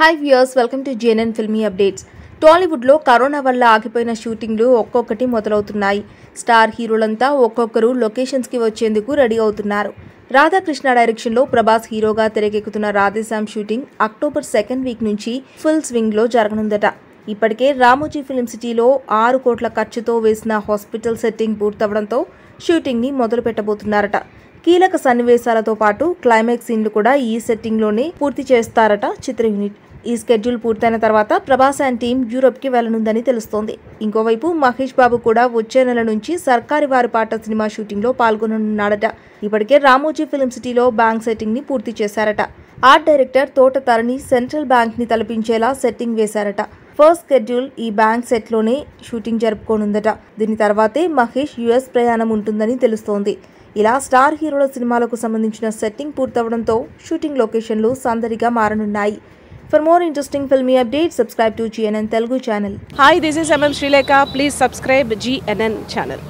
Hi viewers welcome to JNN filmy updates టాలీవుడ్లో corona వల్ల ఆగిపోయిన షూటింగ్లు ఒక్కొక్కటి మొదలవుతున్నాయి స్టార్ హీరోలంతా ఒక్కొక్కరు లొకేషన్స్కి వచ్చేందుకు రెడీ అవుతున్నారు రాధాకృష్ణ డైరెక్షన్లో ప్రభాస్ హీరోగా తెరకెక్కుతున్న Radhe Shyam shooting October second week నుంచి ఫుల్ స్వింగ్లో జరగనుందట ఇప్పటికే రామోజీ ఫిలిం సిటీలో ఆరు కోట్ల ఖర్చుతో వేసిన హాస్పిటల్ సెట్టింగ్ పూర్తవడంతో షూటింగ్ని మొదలు పెట్టబోతున్నారట కీలక సన్నివేశాలతో పాటు క్లైమాక్స్ సీన్లు కూడా ఈ సెట్టింగ్లోనే పూర్తి చేస్తారట చిత్ర యూనిట్ ఈ స్కెడ్యూల్ పూర్తయిన తర్వాత ప్రభాస్ అండ్ టీం యూరోప్కి వెళ్లనుందని తెలుస్తోంది ఇంకోవైపు మహేష్ బాబు కూడా వచ్చే నెల నుంచి సర్కారి వారి పాట సినిమా షూటింగ్లో పాల్గొననున్నాడట ఇప్పటికే రామోజీ ఫిలిం సిటీలో బ్యాంక్ సెట్టింగ్ని పూర్తి చేశారట art director Thota Tharani central బ్యాంక్ని తలపించేలా సెట్టింగ్ వేశారట ఫస్ట్ షెడ్యూల్ ఈ బ్యాంక్ సెట్లోనే షూటింగ్ జరుపుకోనుందట దీని తర్వాతే మహేష్ యుఎస్ ప్రయాణం ఉంటుందని తెలుస్తోంది ఇలా స్టార్ హీరోల సినిమాలకు సంబంధించిన సెట్టింగ్ పూర్తవడంతో షూటింగ్ లొకేషన్లు సందడిగా మారనున్నాయి For more interesting filmy updates, subscribe to GNN Telugu channel. Hi, this is MM Srileka. Please subscribe GNN channel.